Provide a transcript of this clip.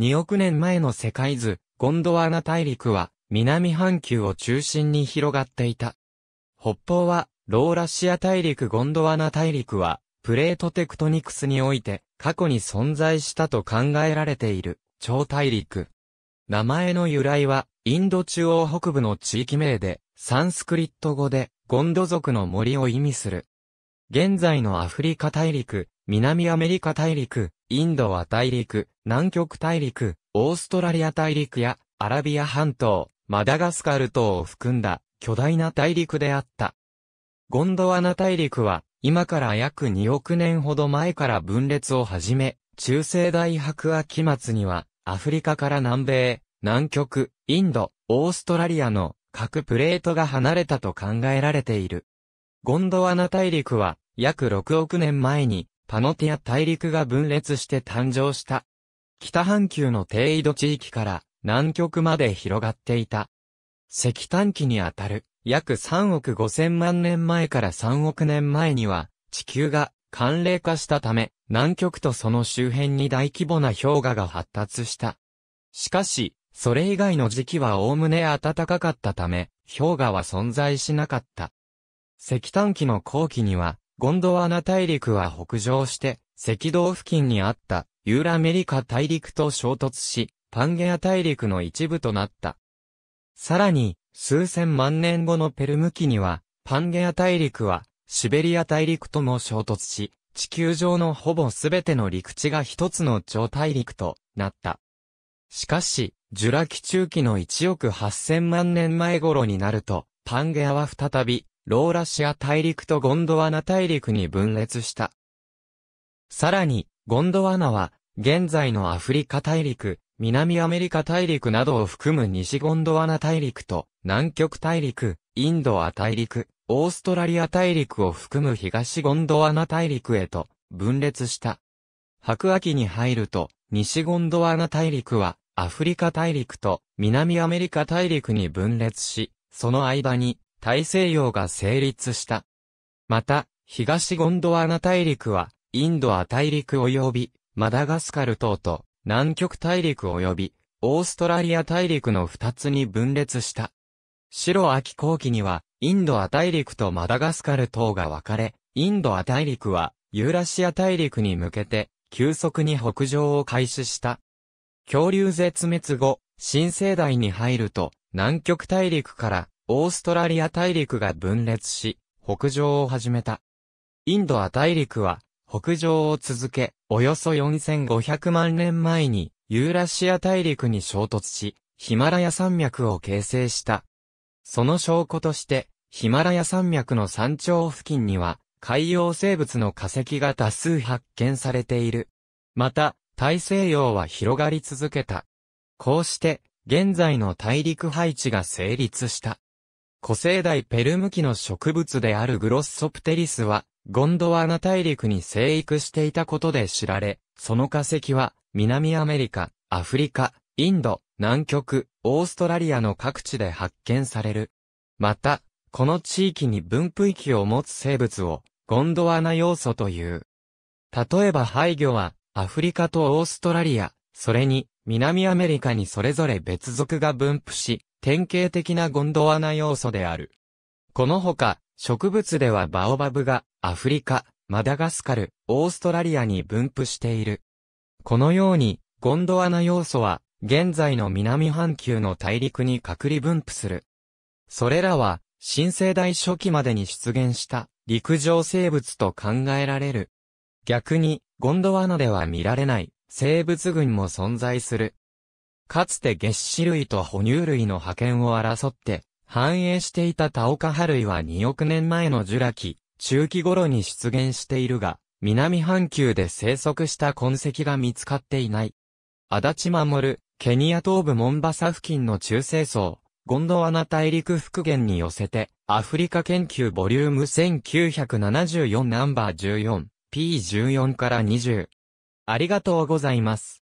2億年前の世界図、ゴンドワナ大陸は、南半球を中心に広がっていた。北方は、ローラシア大陸ゴンドワナ大陸は、プレートテクトニクスにおいて、過去に存在したと考えられている、超大陸。名前の由来は、インド中央北部の地域名で、サンスクリット語で、ゴンド族の森を意味する。現在のアフリカ大陸、南アメリカ大陸、インドは大陸、南極大陸、オーストラリア大陸やアラビア半島、マダガスカル島を含んだ巨大な大陸であった。ゴンドワナ大陸は今から約2億年ほど前から分裂を始め、中世大白亜紀末にはアフリカから南米、南極、インド、オーストラリアの各プレートが離れたと考えられている。ゴンドワナ大陸は約6億年前にパノティア大陸が分裂して誕生した。北半球の低緯度地域から南極まで広がっていた。石炭紀にあたる約3億5千万年前から3億年前には地球が寒冷化したため南極とその周辺に大規模な氷河が発達した。しかし、それ以外の時期はおおむね暖かかったため、氷河は存在しなかった。石炭紀の後期には、ゴンドワナ大陸は北上して、赤道付近にあったユーラメリカ大陸と衝突し、パンゲア大陸の一部となった。さらに、数千万年後のペルム紀には、パンゲア大陸はシベリア大陸とも衝突し、地球上のほぼすべての陸地が一つの超大陸となった。しかし、ジュラ紀中期の1億8000万年前頃になると、パンゲアは再びローラシア大陸とゴンドワナ大陸に分裂した。さらに、ゴンドワナは、現在のアフリカ大陸、南アメリカ大陸などを含む西ゴンドワナ大陸と、南極大陸、インドア大陸、オーストラリア大陸を含む東ゴンドワナ大陸へと、分裂した。白亜紀に入ると、西ゴンドワナ大陸は、アフリカ大陸と南アメリカ大陸に分裂し、その間に大西洋が成立した。また、東ゴンドワナ大陸は、インドア大陸及び、マダガスカル島と、南極大陸及び、オーストラリア大陸の二つに分裂した。白秋後期には、インドア大陸とマダガスカル島が分かれ、インドア大陸は、ユーラシア大陸に向けて、急速に北上を開始した。恐竜絶滅後、新生代に入ると、南極大陸からオーストラリア大陸が分裂し、北上を始めた。インドア大陸は、北上を続け、およそ4500万年前に、ユーラシア大陸に衝突し、ヒマラヤ山脈を形成した。その証拠として、ヒマラヤ山脈の山頂付近には、海洋生物の化石が多数発見されている。また、大西洋は広がり続けた。こうして、現在の大陸配置が成立した。古生代ペルム紀の植物であるグロッソプテリスは、ゴンドワナ大陸に生育していたことで知られ、その化石は、南アメリカ、アフリカ、インド、南極、オーストラリアの各地で発見される。また、この地域に分布域を持つ生物を、ゴンドワナ要素という。例えば廃魚は、アフリカとオーストラリア、それに、南アメリカにそれぞれ別属が分布し、典型的なゴンドワナ要素である。このほか、植物ではバオバブがアフリカ、マダガスカル、オーストラリアに分布している。このように、ゴンドワナ要素は、現在の南半球の大陸に隔離分布する。それらは、新生代初期までに出現した陸上生物と考えられる。逆に、ゴンドワナでは見られない生物群も存在する。かつて月歯類と哺乳類の覇権を争って、繁栄していたタオカハ類は2億年前のジュラ紀、中期頃に出現しているが、南半球で生息した痕跡が見つかっていない。足立守、ケニア東部モンバサ付近の中世層、ゴンドワナ大陸復元に寄せて、アフリカ研究ボリューム1974ナンバー 14P14 から20。ありがとうございます。